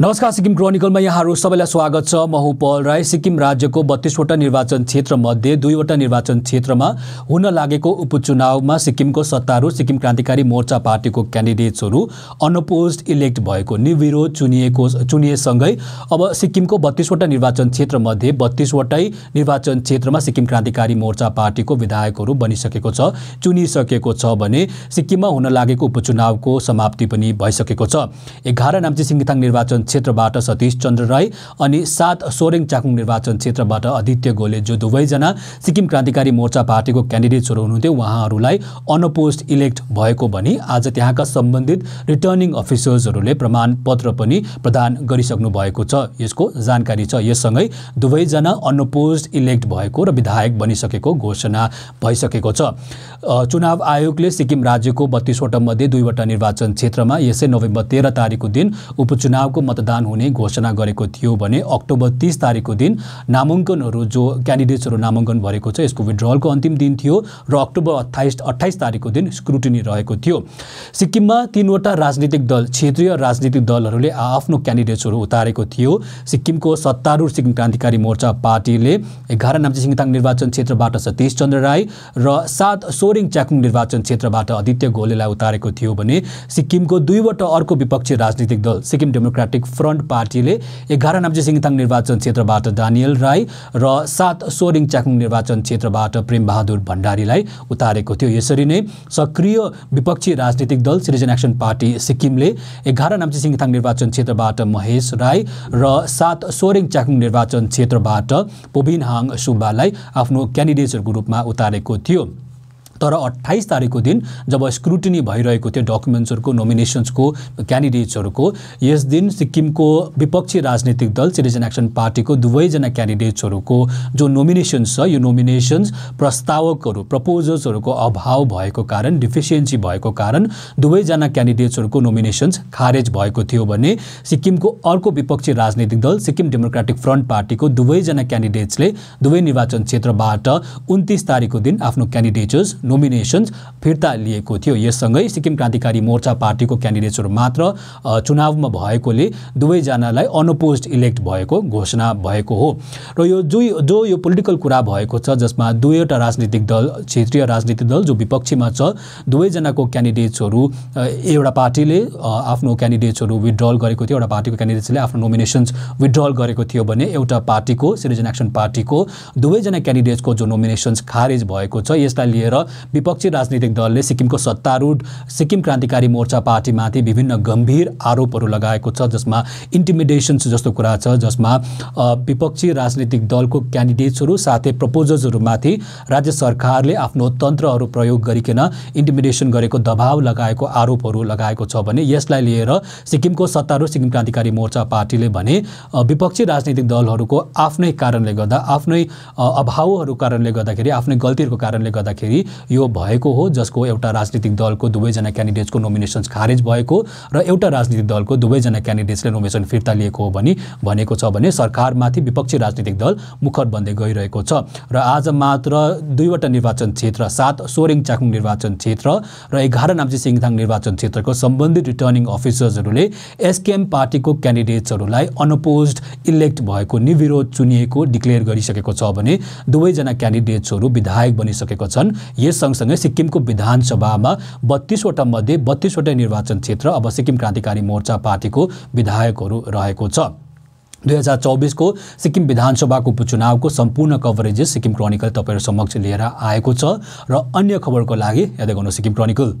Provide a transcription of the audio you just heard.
नमस्कार सिक्किम क्रोनिकलमा यहाँहरू सबैलाई स्वागत छ म हुपल राई सिक्किम राज्यको बत्तिसवटा निर्वाचन क्षेत्रमध्ये दुईवटा निर्वाचन क्षेत्रमा हुन लागेको उपचुनावमा सिक्किमको सत्तारूढ सिक्किम क्रान्तिकारी मोर्चा पार्टीको क्यान्डिडेट्सहरू अनपोज इलेक्ट भएको निविरोध चुनिएको चुनिएसँगै अब सिक्किमको बत्तिसवटा निर्वाचन क्षेत्रमध्ये बत्तिसवटै निर्वाचन क्षेत्रमा सिक्किम क्रान्तिकारी मोर्चा पार्टीको विधायकहरू बनिसकेको छ चुनिसकेको छ भने सिक्किममा हुन लागेको उपचुनावको समाप्ति पनि भइसकेको छ एघार नाम्ची सिङ्गिथाङ निर्वाचन क्षेत्रबाट सतीश चन्द्र राई अनि सात सोरेङ चाकुङ निर्वाचन क्षेत्रबाट आदित्य गोले जो दुवैजना सिक्किम क्रान्तिकारी मोर्चा पार्टीको क्यान्डिडेट्सहरू हुनुहुन्थ्यो उहाँहरूलाई अनपोस्ट इलेक्ट भएको भनी आज त्यहाँका सम्बन्धित रिटर्निङ अफिसर्सहरूले प्रमाणपत्र पनि प्रदान गरिसक्नु भएको छ यसको जानकारी छ यससँगै दुवैजना अनपोस्ट इलेक्ट भएको र विधायक बनिसकेको घोषणा भइसकेको छ चुनाव आयोगले सिक्किम राज्यको बत्तीसवटा मध्ये दुईवटा निर्वाचन क्षेत्रमा यसै नोभेम्बर तेह्र तारिकको दिन उपचुनावको मतदान हुने घोषणा गरेको थियो भने अक्टोबर तिस तारिकको दिन नामाङ्कनहरू जो क्यान्डिडेट्सहरू नामाङ्कन भएको छ यसको विड्रलको अन्तिम दिन थियो र अक्टोबर अठाइस अठाइस तारिकको दिन स्क्रुटिनी रहेको थियो सिक्किममा तिनवटा राजनीतिक दल क्षेत्रीय राजनीतिक दलहरूले आफ्नो क्यान्डिडेट्सहरू उतारेको थियो सिक्किमको सत्तारूढ सिक्किम क्रान्तिकारी मोर्चा पार्टीले एघार नाम्ची सिङताङ निर्वाचन क्षेत्रबाट सतीश चन्द्र राई र सात सोरिङ च्याकुङ निर्वाचन क्षेत्रबाट आदित्य गोलेलाई उतारेको थियो भने सिक्किमको दुईवटा अर्को विपक्षी राजनीतिक दल सिक्किम डेमोक्रेटिक डेमोक्रेटिक फ्रन्ट पार्टीले एघार नाम्ची सिङताङ निर्वाचन क्षेत्रबाट दानियल राई र सात सोरिङ च्याखुङ निर्वाचन क्षेत्रबाट प्रेमबहादुर भण्डारीलाई उतारेको थियो यसरी नै सक्रिय विपक्षी राजनीतिक दल सिरिजन एक्सन पार्टी सिक्किमले एघार नाम्ची सिङताङ निर्वाचन क्षेत्रबाट महेश राई र सात सोरिङ च्याखुङ निर्वाचन क्षेत्रबाट हाङ सुब्बालाई आफ्नो क्यान्डिडेट्सहरूको रूपमा उतारेको थियो तर अट्ठाइस तारिकको दिन जब स्क्रुटिनी भइरहेको थियो डकुमेन्ट्सहरूको नोमिनेसन्सको क्यान्डिडेट्सहरूको यस दिन सिक्किमको विपक्षी राजनीतिक दल सिटिजन एक्सन पार्टीको दुवैजना क्यान्डिडेट्सहरूको जो नोमिनेसन्स छ यो नोमिनेसन्स प्रस्तावकहरू प्रपोजल्सहरूको अभाव भएको कारण डिफिसियन्सी भएको कारण दुवैजना क्यान्डिडेट्सहरूको नोमिनेसन्स खारेज भएको थियो भने सिक्किमको अर्को विपक्षी राजनीतिक दल सिक्किम डेमोक्रेटिक फ्रन्ट पार्टीको दुवैजना क्यान्डिडेट्सले दुवै निर्वाचन क्षेत्रबाट उन्तिस तारिकको दिन आफ्नो क्यान्डिडेट्स नोमिनेसन्स फिर्ता लिएको थियो यससँगै सिक्किम क्रान्तिकारी मोर्चा पार्टीको क्यान्डिडेट्सहरू मात्र चुनावमा भएकोले दुवैजनालाई अनपोज इलेक्ट भएको घोषणा भएको हो र यो जो जो यो पोलिटिकल कुरा भएको छ जसमा दुईवटा राजनीतिक दल क्षेत्रीय राजनीतिक दल जो विपक्षीमा छ दुवैजनाको क्यान्डिडेट्सहरू एउटा पार्टीले आफ्नो क्यान्डिडेट्सहरू विड्रल गरेको थियो एउटा पार्टीको क्यान्डिडेट्सले आफ्नो नोमिनेसन्स विड्रल गरेको थियो भने एउटा पार्टीको सिटिजन एक्सन पार्टीको दुवैजना क्यान्डिडेट्सको जो नोमिनेसन्स खारेज भएको छ यसलाई लिएर विपक्षी राजनीतिक दलले सिक्किमको सत्तारूढ सिक्किम क्रान्तिकारी मोर्चा पार्टीमाथि विभिन्न गम्भीर आरोपहरू लगाएको छ जसमा इन्टिमिडेसन्स जस्तो कुरा छ जसमा विपक्षी राजनीतिक दलको क्यान्डिडेट्सहरू साथै प्रपोजल्सहरूमाथि राज्य सरकारले आफ्नो तन्त्रहरू प्रयोग गरिकन इन्टिमिडेसन गरेको दबाव लगाएको आरोपहरू लगाएको छ भने यसलाई लिएर सिक्किमको सत्तारूढ सिक्किम क्रान्तिकारी मोर्चा पार्टीले भने विपक्षी राजनीतिक दलहरूको आफ्नै कारणले गर्दा आफ्नै अभावहरू कारणले गर्दाखेरि आफ्नै गल्तीहरूको कारणले गर्दाखेरि यो भएको हो जसको एउटा राजनीतिक दलको दुवैजना क्यान्डिडेट्सको नोमिनेसन्स खारेज भएको र एउटा राजनीतिक दलको दुवैजना क्यान्डिडेट्सले नोमिनेसन फिर्ता लिएको हो भनी भनेको छ भने सरकारमाथि विपक्षी राजनीतिक दल मुखर बन्दै गइरहेको छ र आज मात्र दुईवटा निर्वाचन क्षेत्र सात सोरेङ चाखुङ निर्वाचन क्षेत्र र एघार नाम्ची सिङथाङ निर्वाचन क्षेत्रको सम्बन्धित रिटर्निङ अफिसर्सहरूले एसकेएम पार्टीको क्यान्डिडेट्सहरूलाई अनपोज इलेक्ट भएको निविरोध चुनिएको डिक्लेयर गरिसकेको छ भने दुवैजना क्यान्डिडेट्सहरू विधायक बनिसकेका छन् यस सँगसँगै सिक्किमको विधानसभामा बत्तिसवटा मध्ये बत्तिसवटै निर्वाचन क्षेत्र अब सिक्किम क्रान्तिकारी मोर्चा पार्टीको विधायकहरू रहेको छ दुई हजार चौबिसको सिक्किम विधानसभाको उपचुनावको सम्पूर्ण कभरेज सिक्किम क्रोनिकल तपाईँहरू समक्ष लिएर आएको छ र अन्य खबरको लागि हेर्दै गर्नु सिक्किम क्रोनिकल